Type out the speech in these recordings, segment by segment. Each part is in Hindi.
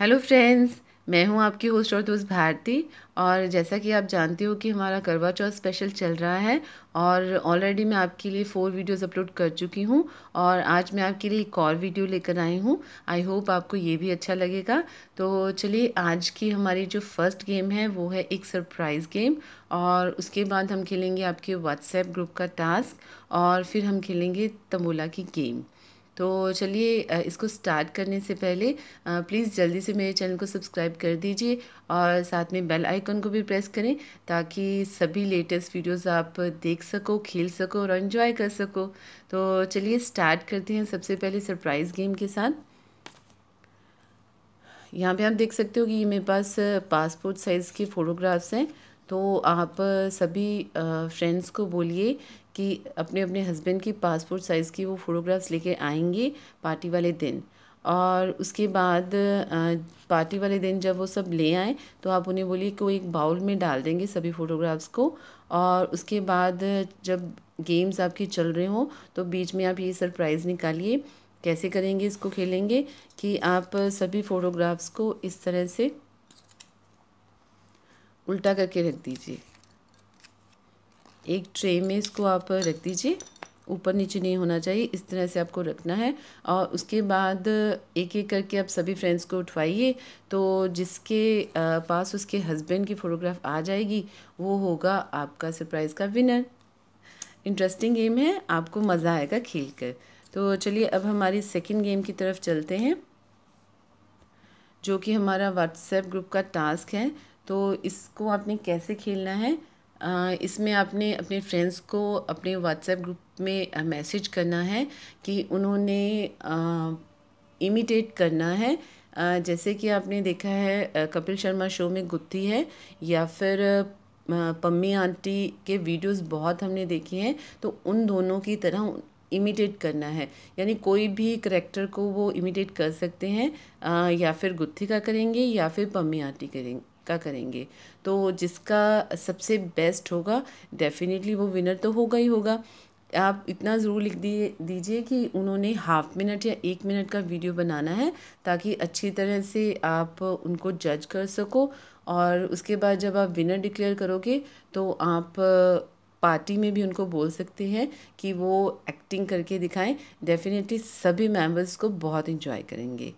हेलो फ्रेंड्स मैं हूं आपकी होस्ट और दोस्त भारती और जैसा कि आप जानते हो कि हमारा करवा चौथ स्पेशल चल रहा है और ऑलरेडी मैं आपके लिए फ़ोर वीडियोस अपलोड कर चुकी हूं और आज मैं आपके लिए एक और वीडियो लेकर आई हूं आई होप आपको ये भी अच्छा लगेगा तो चलिए आज की हमारी जो फर्स्ट गेम है वो है एक सरप्राइज़ गेम और उसके बाद हम खेलेंगे आपके व्हाट्सएप ग्रुप का टास्क और फिर हम खेलेंगे तमोला की गेम तो चलिए इसको स्टार्ट करने से पहले प्लीज़ जल्दी से मेरे चैनल को सब्सक्राइब कर दीजिए और साथ में बेल आइकन को भी प्रेस करें ताकि सभी लेटेस्ट वीडियोस आप देख सको खेल सको और एंजॉय कर सको तो चलिए स्टार्ट करते हैं सबसे पहले सरप्राइज़ गेम के साथ यहाँ पे आप देख सकते हो कि मेरे पास पासपोर्ट साइज़ के फ़ोटोग्राफ्स हैं तो आप सभी फ्रेंड्स को बोलिए कि अपने अपने हस्बैंड की पासपोर्ट साइज़ की वो फ़ोटोग्राफ्स लेके आएंगे पार्टी वाले दिन और उसके बाद पार्टी वाले दिन जब वो सब ले आए तो आप उन्हें बोलिए कि वो एक बाउल में डाल देंगे सभी फ़ोटोग्राफ्स को और उसके बाद जब गेम्स आपके चल रहे हों तो बीच में आप ये सरप्राइज़ निकालिए कैसे करेंगे इसको खेलेंगे कि आप सभी फ़ोटोग्राफ्स को इस तरह से उल्टा करके रख दीजिए एक ट्रे में इसको आप रख दीजिए ऊपर नीचे नहीं होना चाहिए इस तरह से आपको रखना है और उसके बाद एक एक करके आप सभी फ्रेंड्स को उठवाइए तो जिसके पास उसके हस्बैंड की फ़ोटोग्राफ आ जाएगी वो होगा आपका सरप्राइज़ का विनर इंटरेस्टिंग गेम है आपको मज़ा आएगा खेल कर तो चलिए अब हमारी सेकेंड गेम की तरफ चलते हैं जो कि हमारा व्हाट्सएप ग्रुप का टास्क है तो इसको आपने कैसे खेलना है इसमें आपने अपने फ्रेंड्स को अपने व्हाट्सएप ग्रुप में मैसेज करना है कि उन्होंने इमिटेट करना है जैसे कि आपने देखा है कपिल शर्मा शो में गुत्थी है या फिर पम्मी आंटी के वीडियोस बहुत हमने देखे हैं तो उन दोनों की तरह इमिटेट करना है यानी कोई भी करेक्टर को वो इमिटेट कर सकते हैं या फिर गुत्थी का करेंगे या फिर पम्मी आंटी करेंगे का करेंगे तो जिसका सबसे बेस्ट होगा डेफिनेटली वो विनर तो होगा ही होगा आप इतना ज़रूर लिख दिए दीजिए कि उन्होंने हाफ मिनट या एक मिनट का वीडियो बनाना है ताकि अच्छी तरह से आप उनको जज कर सको और उसके बाद जब आप विनर डिक्लेयर करोगे तो आप पार्टी में भी उनको बोल सकते हैं कि वो एक्टिंग करके दिखाएं डेफिनेटली सभी मेंबर्स को बहुत इन्जॉय करेंगे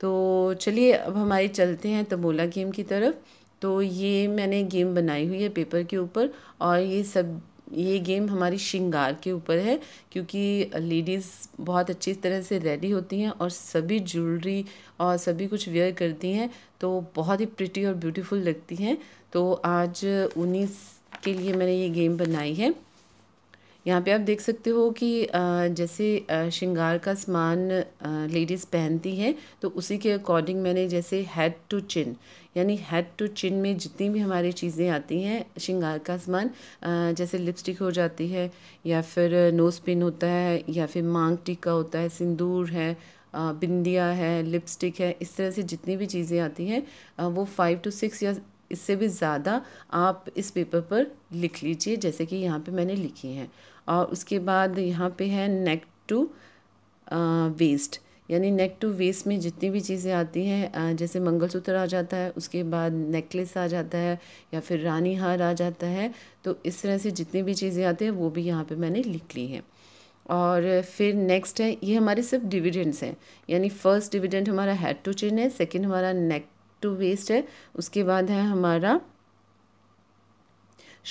तो चलिए अब हमारे चलते हैं तबोला गेम की तरफ तो ये मैंने गेम बनाई हुई है पेपर के ऊपर और ये सब ये गेम हमारी श्रृंगार के ऊपर है क्योंकि लेडीज़ बहुत अच्छी तरह से रेडी होती हैं और सभी ज्वेलरी और सभी कुछ वेयर करती हैं तो बहुत ही प्रिटी और ब्यूटीफुल लगती हैं तो आज उन्हीं के लिए मैंने ये गेम बनाई है यहाँ पे आप देख सकते हो कि जैसे श्रृंगार का सामान लेडीज़ पहनती हैं तो उसी के अकॉर्डिंग मैंने जैसे हेड टू चिन यानी हेड टू चिन में जितनी भी हमारी चीज़ें आती हैं श्रृंगार का सामान जैसे लिपस्टिक हो जाती है या फिर नोज पिन होता है या फिर मांग टीका होता है सिंदूर है बिंदिया है लिपस्टिक है इस तरह से जितनी भी चीज़ें आती हैं वो फाइव टू सिक्स या इससे भी ज़्यादा आप इस पेपर पर लिख लीजिए जैसे कि यहाँ पे मैंने लिखी हैं और उसके बाद यहाँ पे है नेक टू वेस्ट यानी नेक टू वेस्ट में जितनी भी चीज़ें आती हैं जैसे मंगलसूत्र आ जाता है उसके बाद नेकलेस आ जाता है या फिर रानी हार आ जाता है तो इस तरह से जितनी भी चीज़ें आती हैं वो भी यहाँ पे मैंने लिख ली हैं और फिर नेक्स्ट है ये हमारे सिर्फ डिविडेंड्स हैं यानी फर्स्ट डिविडेंड हमारा हेड टू चिन है सेकेंड हमारा नेक टू वेस्ट है उसके बाद है हमारा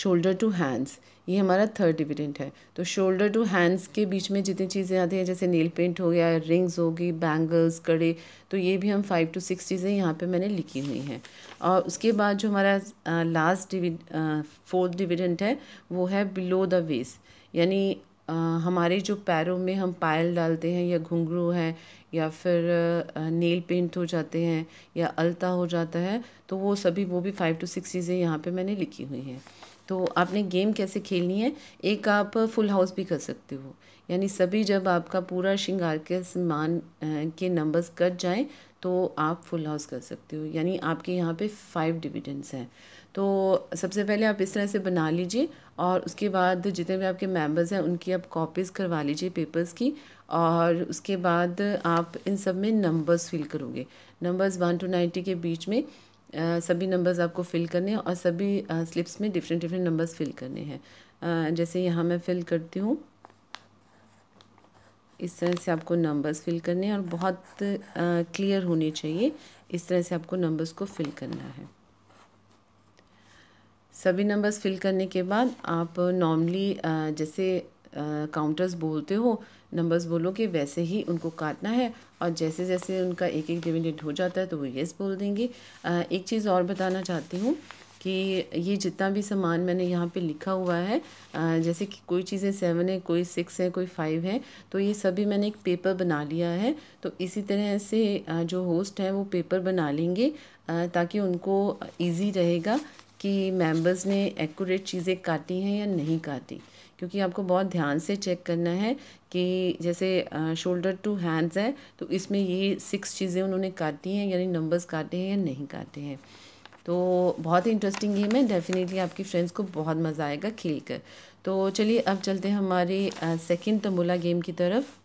शोल्डर टू हैंड्स ये हमारा थर्ड डिविडेंट है तो शोल्डर टू हैंड्स के बीच में जितनी चीज़ें आती हैं जैसे नेल पेंट हो गया रिंग्स होगी बैंगल्स कड़े तो ये भी हम फाइव टू सिक्स चीज़ें यहाँ पे मैंने लिखी हुई हैं और उसके बाद जो हमारा लास्ट डिविड फोर्थ डिविडेंट है वो है बिलो द वेस यानी हमारे जो पैरों में हम पायल डालते हैं या घुंघरू हैं या फिर नेल पेंट हो जाते हैं या अलता हो जाता है तो वो सभी वो भी फाइव टू सिक्स चीज़ें यहाँ पे मैंने लिखी हुई हैं तो आपने गेम कैसे खेलनी है एक आप फुल हाउस भी कर सकते हो यानी सभी जब आपका पूरा श्रृंगार के समान के नंबर्स कट जाएं तो आप फुल हाउस कर सकते हो यानी आपके यहाँ पे फाइव डिविडेंड्स हैं तो सबसे पहले आप इस तरह से बना लीजिए और उसके बाद जितने भी आपके मेंबर्स हैं उनकी आप कॉपीज़ करवा लीजिए पेपर्स की और उसके बाद आप इन सब में नंबर्स फिल करोगे नंबर्स वन टू नाइन्टी के बीच में सभी नंबर्स आपको फिल करने हैं और सभी स्लिप्स में डिफरेंट डिफरेंट नंबर्स फिल करने हैं जैसे यहाँ मैं फ़िल करती हूँ इस तरह से आपको नंबर्स फिल करने हैं और बहुत क्लियर होने चाहिए इस तरह से आपको नंबर्स को फिल करना है सभी नंबर्स फिल करने के बाद आप नॉर्मली जैसे काउंटर्स बोलते हो नंबर्स बोलोगे वैसे ही उनको काटना है और जैसे जैसे उनका एक एक डिविडेंट हो जाता है तो वो येस बोल देंगे एक चीज़ और बताना चाहती हूँ कि ये जितना भी सामान मैंने यहाँ पे लिखा हुआ है जैसे कि कोई चीज़ें सेवन है कोई सिक्स है कोई फाइव है तो ये सभी मैंने एक पेपर बना लिया है तो इसी तरह से जो होस्ट हैं वो पेपर बना लेंगे ताकि उनको इजी रहेगा कि मेंबर्स ने एक्यूरेट चीज़ें काटी हैं या नहीं काटी क्योंकि आपको बहुत ध्यान से चेक करना है कि जैसे शोल्डर टू हैंड्स है तो इसमें ये सिक्स चीज़ें उन्होंने काटी हैं यानी नंबर्स काटे हैं या नहीं काटे हैं तो बहुत ही इंटरेस्टिंग गेम है डेफिनेटली आपकी फ्रेंड्स को बहुत मज़ा आएगा खेल कर तो चलिए अब चलते हैं हमारे सेकेंड तंबोला गेम की तरफ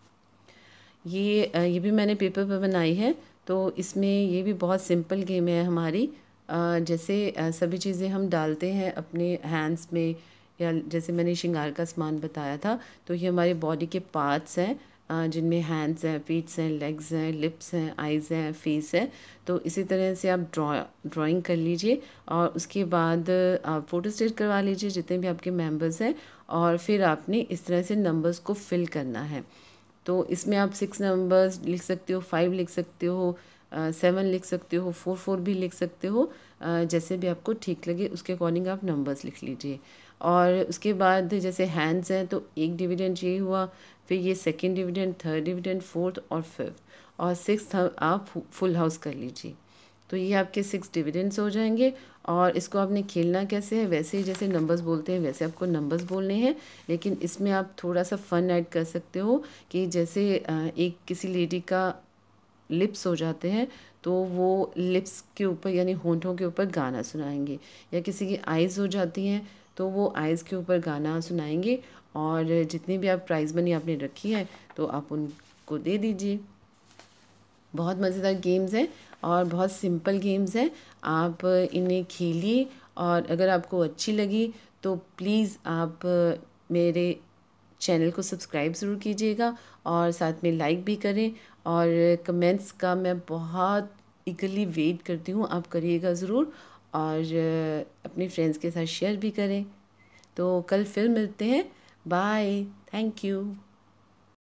ये आ, ये भी मैंने पेपर पर बनाई है तो इसमें ये भी बहुत सिंपल गेम है हमारी आ, जैसे आ, सभी चीज़ें हम डालते हैं अपने हैंड्स में या जैसे मैंने श्रृंगार का सामान बताया था तो ये हमारे बॉडी के पार्ट्स हैं जिनमें हैंड्स हैं फीट्स हैं लेग्स हैं लिप्स हैं आइज़ हैं फेस है तो इसी तरह से आप ड्रॉ ड्राइंग कर लीजिए और उसके बाद आप फ़ोटो स्टेट करवा लीजिए जितने भी आपके मेंबर्स हैं और फिर आपने इस तरह से नंबर्स को फिल करना है तो इसमें आप सिक्स नंबर्स लिख सकते हो फाइव लिख सकते हो सेवन लिख सकते हो फोर फोर भी लिख सकते हो जैसे भी आपको ठीक लगे उसके अकॉर्डिंग आप नंबर्स लिख लीजिए और उसके बाद जैसे हैंड्स हैं तो एक डिविडेंड ये हुआ फिर ये second dividend third dividend fourth और फिफ्थ और सिक्स आप फुल हाउस कर लीजिए तो ये आपके सिक्स डिविडेंड्स हो जाएंगे और इसको आपने खेलना कैसे है वैसे ही जैसे नंबर्स बोलते हैं वैसे आपको नंबर्स बोलने हैं लेकिन इसमें आप थोड़ा सा फन ऐड कर सकते हो कि जैसे एक किसी लेडी का लिप्स हो जाते हैं तो वो लिप्स के ऊपर यानी होंठों के ऊपर गाना सुनाएंगे या किसी की आइज़ हो जाती हैं तो वो आइज़ के ऊपर गाना सुनाएंगे और जितनी भी आप प्राइज़ मनी आपने रखी है तो आप उनको दे दीजिए बहुत मज़ेदार गेम्स हैं और बहुत सिंपल गेम्स हैं आप इन्हें खेलिए और अगर आपको अच्छी लगी तो प्लीज़ आप मेरे चैनल को सब्सक्राइब ज़रूर कीजिएगा और साथ में लाइक भी करें और कमेंट्स का मैं बहुत इगली वेट करती हूँ आप करिएगा ज़रूर और अपने फ्रेंड्स के साथ शेयर भी करें तो कल फिर मिलते हैं बाय थैंक यू